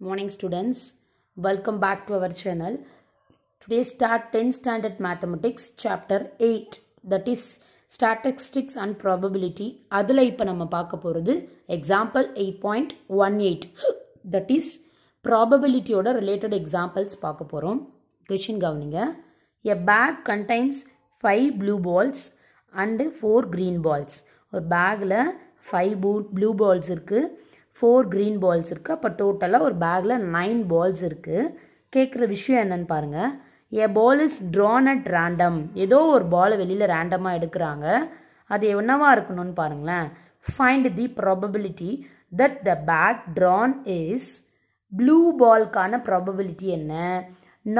morning students welcome back to our channel today start 10 standard mathematics chapter 8 that is statistics and probability அதில் இப்ப நம்ம பார்க்க போகிறது example 8.18 that is probability ஓட related examples பார்க்க போகிறோம் question கவனிங்க a bag contains 5 blue balls and 4 green balls ஒரு பேக்கில் ஃபைவ் ப்ளூ பால்ஸ் இருக்குது ஃபோர் க்ரீன் பால்ஸ் இருக்குது அப்போ டோட்டலாக ஒரு பேக்கில் நைன் பால்ஸ் இருக்குது கேட்குற விஷயம் என்னன்னு பாருங்கள் a ball is drawn at random ஏதோ ஒரு பாலை வெளியில் ரேண்டமாக எடுக்கிறாங்க அது என்னவா இருக்கணும்னு பாருங்களேன் find the probability that the bag drawn is blue பால்க்கான ப்ராபபிலிட்டி என்ன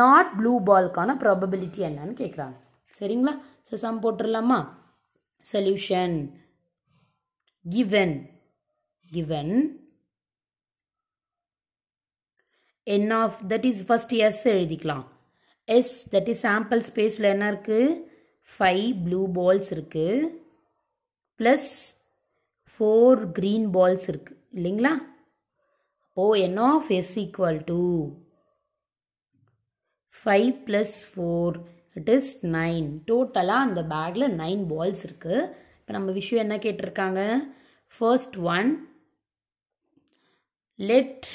நாட் ப்ளூ பால்க்கான ப்ராபபிலிட்டி என்னன்னு கேட்குறாங்க சரிங்களா ஸோ சம் போட்டுடலாமா solution given given n of that is first S எழுதிக்கலாம் எஸ் தட் இஸ் சாம்பிள் ஸ்பேஸில் என்ன இருக்குது ஃபைவ் ப்ளூ பால்ஸ் இருக்குது ப்ளஸ் ஃபோர் க்ரீன் பால்ஸ் இருக்குது இல்லைங்களா ஓ n of S equal to five plus four it is nine டோட்டலாக அந்த பேக்கில் நைன் பால்ஸ் இருக்குது இப்போ நம்ம விஷயம் என்ன கேட்டிருக்காங்க ஃபர்ஸ்ட் ஒன் லெட்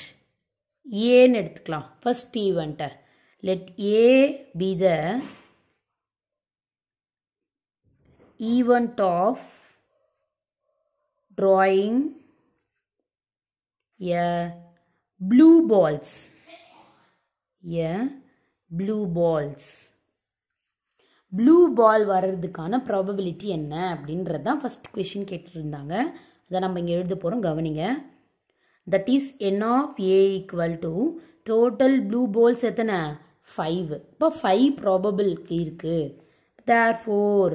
ஏன்னு எடுத்துக்கலாம் ஃபஸ்ட் ஈவெண்ட்டை let A B the event of drawing a blue balls a blue balls blue ball வர்றதுக்கான ப்ராபபிலிட்டி என்ன அப்படின்றது தான் ஃபஸ்ட் கொஷின் கேட்டுருந்தாங்க அதை நம்ம இங்கே எழுத போகிறோம் கவனிங்க that is n of A equal to total blue balls எத்தனை ஃபைவ் இப்போ ஃபைவ் ப்ராபபிள் இருக்குது there four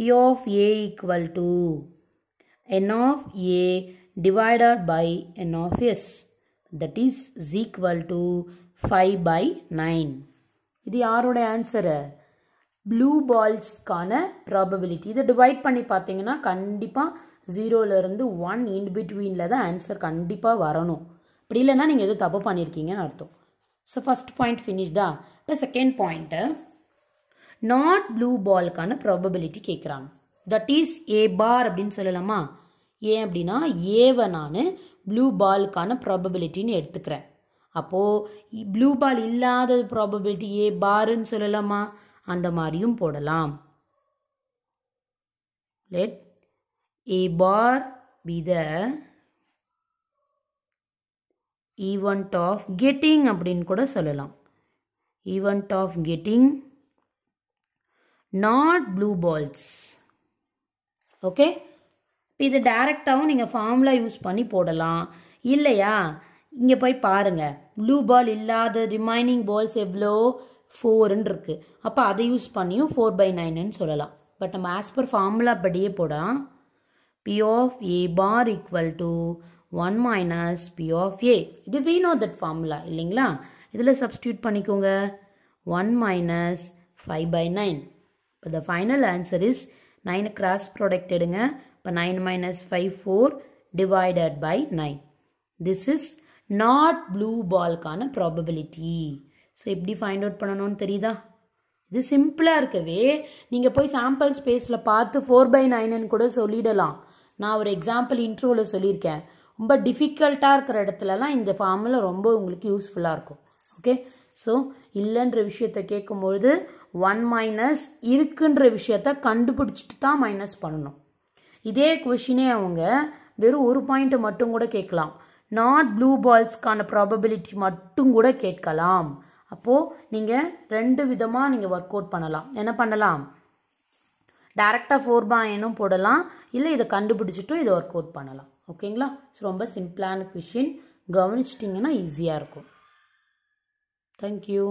P of A equal to n of A divided by n of S that is is equal to five by nine இது யாரோட answer ப்ளூ பால்ஸ்க்கான probability இதை divide பண்ணி பார்த்தீங்கன்னா கண்டிப்பாக ஜீரோலேருந்து ஒன் இன் பிட்வீனில் தான் ஆன்சர் கண்டிப்பாக வரணும் அப்படி இல்லைன்னா நீங்கள் எதுவும் தப்பு பண்ணியிருக்கீங்கன்னு அர்த்தம் ஸோ ஃபஸ்ட் பாயிண்ட் ஃபினிஷ் தான் இப்போ செகண்ட் பாயிண்ட்டு நாட் ப்ளூ பால்க்கான ப்ராபபிலிட்டி கேட்குறாங்க தட் இஸ் ஏ பார் அப்படின்னு சொல்லலாமா ஏன் அப்படின்னா ஏவை நான் ப்ளூ பாலுக்கான ப்ராபபிலிட்டின்னு எடுத்துக்கிறேன் அப்போது ப்ளூ பால் இல்லாத ப்ராபபிலிட்டி ஏ பாருன்னு சொல்லலாமா அந்த மாதிரியும் போடலாம் let A bar B the event of getting அப்படின்னு கூட சொல்லலாம் event of getting not blue balls okay இப்போ இது டைரெக்டாகவும் நீங்கள் ஃபார்முலா யூஸ் பண்ணி போடலாம் இல்லையா இங்கே போய் பாருங்கள் ப்ளூ பால் இல்லாத ரிமைனிங் பால்ஸ் எவ்வளோ ஃபோர்ன்னு இருக்குது அப்போ அதை யூஸ் பண்ணியும் ஃபோர் பை நைனுன்னு சொல்லலாம் பட் நம்ம ஆஸ் பர் ஃபார்முலா படியே போடா P of A bar equal to one minus P of A இது வி நோ தட் ஃபார்முலா இல்லைங்களா இதில் சப்ஸ்டியூட் பண்ணிக்கோங்க one minus five by nine இப்போ the final answer is nine cross product எடுங்க இப்போ nine minus five four divided by nine this is not blue பால்கான probability so எப்படி find out பண்ணணும்னு தெரியுதா இது சிம்பிளாக இருக்கவே நீங்கள் போய் சாம்பிள் ஸ்பேஸில் பார்த்து ஃபோர் பை நைனுன்னு கூட சொல்லிடலாம் நான் ஒரு எக்ஸாம்பிள் இன்ட்ரோவில் சொல்லியிருக்கேன் ரொம்ப டிஃபிகல்ட்டாக இருக்கிற இடத்துலலாம் இந்த ஃபார்முலா ரொம்ப உங்களுக்கு யூஸ்ஃபுல்லாக இருக்கும் ஓகே ஸோ இல்லைன்ற விஷயத்த கேட்கும்பொழுது ஒன் மைனஸ் இருக்குன்ற விஷயத்த கண்டுபிடிச்சிட்டு தான் மைனஸ் பண்ணணும் இதே கொஷினே அவங்க வெறும் ஒரு பாயிண்ட்டை மட்டும் கூட கேட்கலாம் நாட் ப்ளூ பால்ஸ்க்கான ப்ராபபிலிட்டி மட்டும் கூட கேட்கலாம் அப்போது நீங்கள் ரெண்டு விதமாக நீங்கள் ஒர்க் அவுட் பண்ணலாம் என்ன பண்ணலாம் டேரெக்டாக ஃபோர் பாயினும் போடலாம் இல்லை இதை கண்டுபிடிச்சிட்டும் இதை ஒர்க் அவுட் பண்ணலாம் ஓகேங்களா ஸோ ரொம்ப சிம்பிளான கொஷின் கவனிச்சிட்டிங்கன்னா ஈஸியாக இருக்கும் தேங்க்யூ